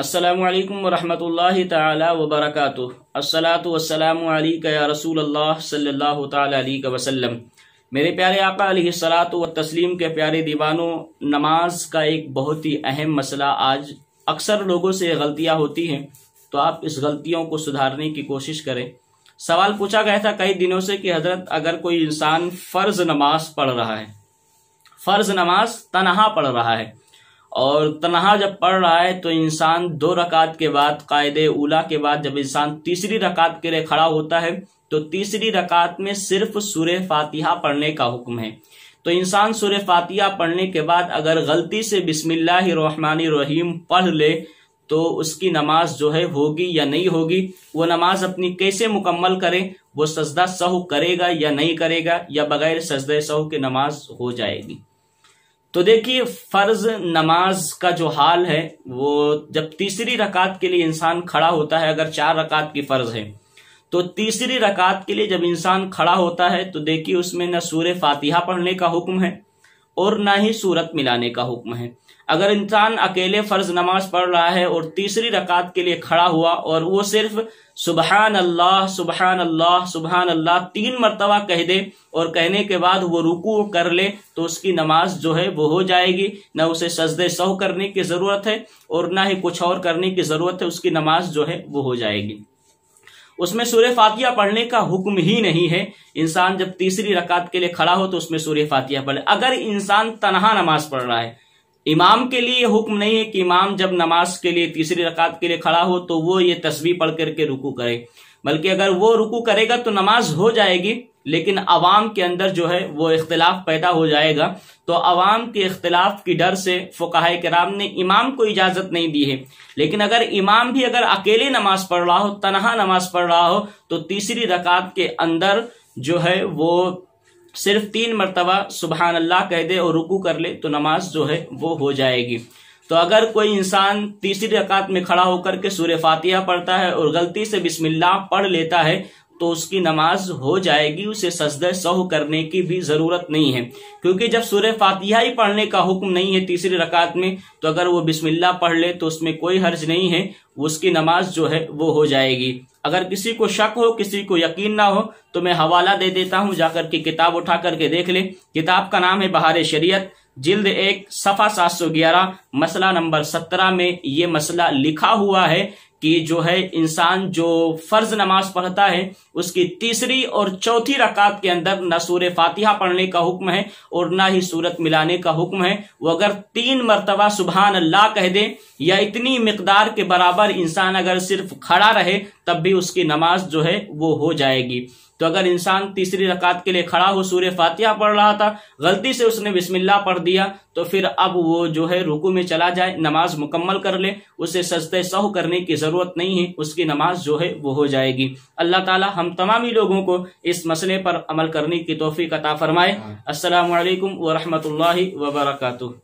السلام علیکم ورحمۃ اللہ تعالی وبرکاتہ السلات والسلام علیکہ رسول اللہ صلی اللہ تعالی علیہ وسلم میرے پیارے آقا علیہ السلاۃ و تسلیم کے پیارے دیوانوں نماز کا ایک بہت ہی اہم مسئلہ آج اکثر لوگوں سے غلطیاں ہوتی ہیں تو آپ اس غلطیوں کو سدھارنے کی کوشش کریں سوال پوچھا گیا تھا کئی دنوں سے کہ حضرت اگر کوئی انسان فرض نماز پڑھ رہا ہے فرض نماز تنہا پڑھ رہا ہے اور تنہا جب پڑھ رہا ہے تو انسان دو رکعت کے بعد قاعد اولا کے بعد جب انسان تیسری رکعت کے لیے کھڑا ہوتا ہے تو تیسری رکعت میں صرف سور فاتحہ پڑھنے کا حکم ہے تو انسان سور فاتحہ پڑھنے کے بعد اگر غلطی سے بسم اللہ الرحمن الرحیم پڑھ لے تو اس کی نماز جو ہے ہوگی یا نہیں ہوگی وہ نماز اپنی کیسے مکمل کرے وہ سجدہ سہو کرے گا یا نہیں کرے گا یا بغیر سجدہ سہو کی نماز ہو جائے گی تو دیکھیے فرض نماز کا جو حال ہے وہ جب تیسری رکعت کے لیے انسان کھڑا ہوتا ہے اگر چار رکعت کی فرض ہے تو تیسری رکعت کے لیے جب انسان کھڑا ہوتا ہے تو دیکھیے اس میں نہ سور فاتحہ پڑھنے کا حکم ہے اور نہ ہی صورت ملانے کا حکم ہے اگر انسان اکیلے فرض نماز پڑھ رہا ہے اور تیسری رکعت کے لیے کھڑا ہوا اور وہ صرف سبحان اللہ سبحان اللہ سبحان اللہ تین مرتبہ کہہ دے اور کہنے کے بعد وہ رکوع کر لے تو اس کی نماز جو ہے وہ ہو جائے گی نہ اسے سجدے سو کرنے کی ضرورت ہے اور نہ ہی کچھ اور کرنے کی ضرورت ہے اس کی نماز جو ہے وہ ہو جائے گی اس میں سورہ فاتحہ پڑھنے کا حکم ہی نہیں ہے انسان جب تیسری رکعت کے لیے کھڑا ہو تو اس میں سورہ فاتحہ پڑھے اگر انسان تنہا نماز پڑھ رہا ہے امام کے لیے یہ حکم نہیں ہے کہ امام جب نماز کے لیے تیسری رکعت کے لیے کھڑا ہو تو وہ یہ تسبیح پڑھ کر کے رکو کرے بلکہ اگر وہ رکو کرے گا تو نماز ہو جائے گی لیکن عوام کے اندر جو ہے وہ اختلاف پیدا ہو جائے گا تو عوام کے اختلاف کی ڈر سے فقہ کرام نے امام کو اجازت نہیں دی ہے لیکن اگر امام بھی اگر اکیلے نماز پڑھ رہا ہو تنہا نماز پڑھ رہا ہو تو تیسری رکعت کے اندر جو ہے وہ صرف تین مرتبہ سبحان اللہ کہہ دے اور رکو کر لے تو نماز جو ہے وہ ہو جائے گی تو اگر کوئی انسان تیسری رکعت میں کھڑا ہو کر کے سور فاتحہ پڑھتا ہے اور غلطی سے بسم اللہ پڑھ لیتا ہے تو اس کی نماز ہو جائے گی اسے سجدہ سہو کرنے کی بھی ضرورت نہیں ہے کیونکہ جب سورہ فاتحہ ہی پڑھنے کا حکم نہیں ہے تیسری رکعت میں تو اگر وہ بسم اللہ پڑھ لے تو اس میں کوئی حرج نہیں ہے اس کی نماز جو ہے وہ ہو جائے گی اگر کسی کو شک ہو کسی کو یقین نہ ہو تو میں حوالہ دے دیتا ہوں جا کر کے کتاب اٹھا کر کے دیکھ لے کتاب کا نام ہے بہار شریعت جلد ایک صفحہ سات سو گیارہ مسئلہ نمبر سترہ میں یہ مسئلہ لکھا ہوا ہے کہ جو ہے انسان جو فرض نماز پڑھتا ہے اس کی تیسری اور چوتھی رکعت کے اندر نہ سور فاتحہ پڑھنے کا حکم ہے اور نہ ہی صورت ملانے کا حکم ہے وہ اگر تین مرتبہ سبحان اللہ کہہ دے یا اتنی مقدار کے برابر انسان اگر صرف کھڑا رہے تب بھی اس کی نماز جو ہے وہ ہو جائے گی تو اگر انسان تیسری رکعت کے لیے کھڑا ہو سور فاتحہ پڑھ رہا تھا غلطی سے اس نے بسم اللہ پڑھ دیا تو پھر اب وہ جو ہے رکو میں چلا جائے نماز مکمل کر لے اسے سجدہ سہو کرنے کی ضرورت نہیں ہے اس کی نماز جو ہے وہ ہو جائے گی اللہ تعالی ہم تمامی لوگوں کو اس مسئلے پر عمل کرنے کی توفیق عطا فرمائے السلام علیکم ورحمۃ اللہ وبرکاتہ